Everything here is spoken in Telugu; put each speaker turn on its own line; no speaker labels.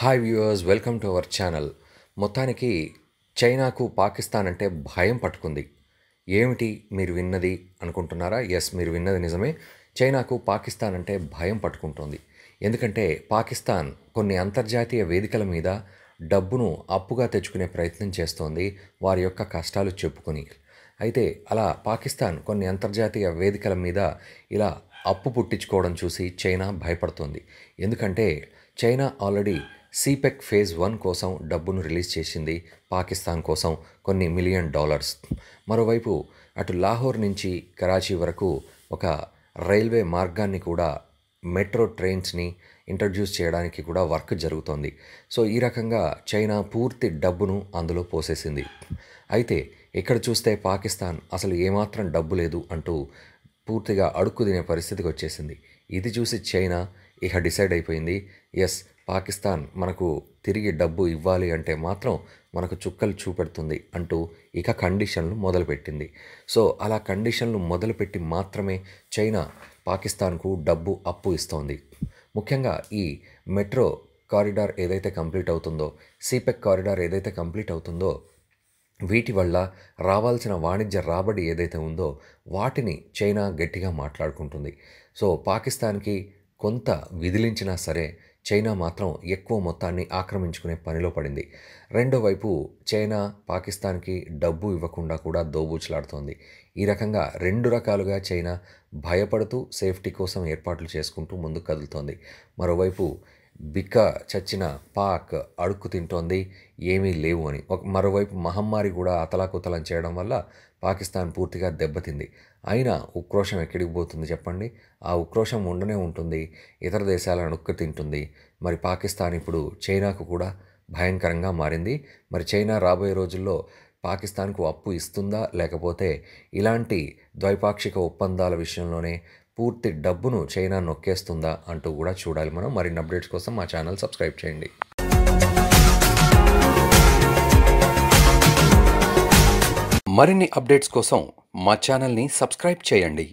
hi viewers welcome to our channel మొత్తానికి చైనాకు పాకిస్తాన్ అంటే భయం పట్టుకుంది ఏమిటి మీరు విన్నది అనుకుంటున్నారా ఎస్ మీరు విన్నది నిజమే చైనాకు పాకిస్తాన్ అంటే భయం పట్టుకుంటుంది ఎందుకంటే పాకిస్తాన్ కొన్ని అంతర్జాతీయ వేదికల మీద డబ్బును అప్పుగా తెచ్చుకునే ప్రయత్నం చేస్తోంది వారి యొక్క కష్టాలు చెప్పుకొని అయితే అలా పాకిస్తాన్ కొన్ని అంతర్జాతీయ వేదికల మీద ఇలా అప్పు పుట్టించుకోవడం చూసి చైనా భయపడుతోంది ఎందుకంటే China already CPEC phase one కోసం డబ్బును రిలీజ్ చేసింది పాకిస్తాన్ కోసం కొన్ని మిలియన్ డాలర్స్ మరోవైపు అటు లాహోర్ నుంచి కరాచీ వరకు ఒక రైల్వే మార్గాన్ని కూడా మెట్రో ట్రైన్స్ని ఇంట్రడ్యూస్ చేయడానికి కూడా వర్క్ జరుగుతోంది సో ఈ రకంగా చైనా పూర్తి డబ్బును అందులో పోసేసింది అయితే ఇక్కడ చూస్తే పాకిస్తాన్ అసలు ఏమాత్రం డబ్బు లేదు అంటూ పూర్తిగా అడుక్కుదినే పరిస్థితికి వచ్చేసింది ఇది చూసి చైనా ఇక డిసైడ్ అయిపోయింది ఎస్ పాకిస్తాన్ మనకు తిరిగి డబ్బు ఇవ్వాలి అంటే మాత్రం మనకు చుక్కలు చూపెడుతుంది అంటూ ఇక కండిషన్లు మొదలుపెట్టింది సో అలా కండిషన్లు మొదలుపెట్టి మాత్రమే చైనా పాకిస్తాన్కు డబ్బు అప్పు ఇస్తోంది ముఖ్యంగా ఈ మెట్రో కారిడార్ ఏదైతే కంప్లీట్ అవుతుందో సిపెక్ కారిడార్ ఏదైతే కంప్లీట్ అవుతుందో వీటి వల్ల రావాల్సిన వాణిజ్య రాబడి ఏదైతే ఉందో వాటిని చైనా గట్టిగా మాట్లాడుకుంటుంది సో పాకిస్తాన్కి కొంత విధిలించినా సరే చైనా మాత్రం ఎక్కువ మొత్తాన్ని ఆక్రమించుకునే పనిలో పడింది రెండో వైపు చైనా పాకిస్తాన్కి డబ్బు ఇవ్వకుండా కూడా దోబూచులాడుతోంది ఈ రకంగా రెండు రకాలుగా చైనా భయపడుతూ సేఫ్టీ కోసం ఏర్పాట్లు చేసుకుంటూ ముందుకు కదులుతోంది మరోవైపు బిక్క చచ్చిన పాక్ అడుక్కు తింటోంది ఏమీ లేవు అని ఒక మరోవైపు మహమ్మారి కూడా అతలాకుతలం చేయడం వల్ల పాకిస్తాన్ పూర్తిగా దెబ్బతింది అయినా ఉక్రోషం ఎక్కడికి పోతుంది చెప్పండి ఆ ఉక్రోషం ఉండనే ఉంటుంది ఇతర దేశాలను నొక్కు తింటుంది మరి పాకిస్తాన్ ఇప్పుడు చైనాకు కూడా భయంకరంగా మారింది మరి చైనా రాబోయే రోజుల్లో పాకిస్తాన్కు అప్పు ఇస్తుందా లేకపోతే ఇలాంటి ద్వైపాక్షిక ఒప్పందాల విషయంలోనే పూర్తి డబ్బును చైనా నొక్కేస్తుందా అంటూ కూడా చూడాలి మనం మరిన్ని అప్డేట్స్ కోసం మా ఛానల్ సబ్స్క్రైబ్ చేయండి మరిన్ని అప్డేట్స్ కోసం మా ఛానల్ని సబ్స్క్రైబ్ చేయండి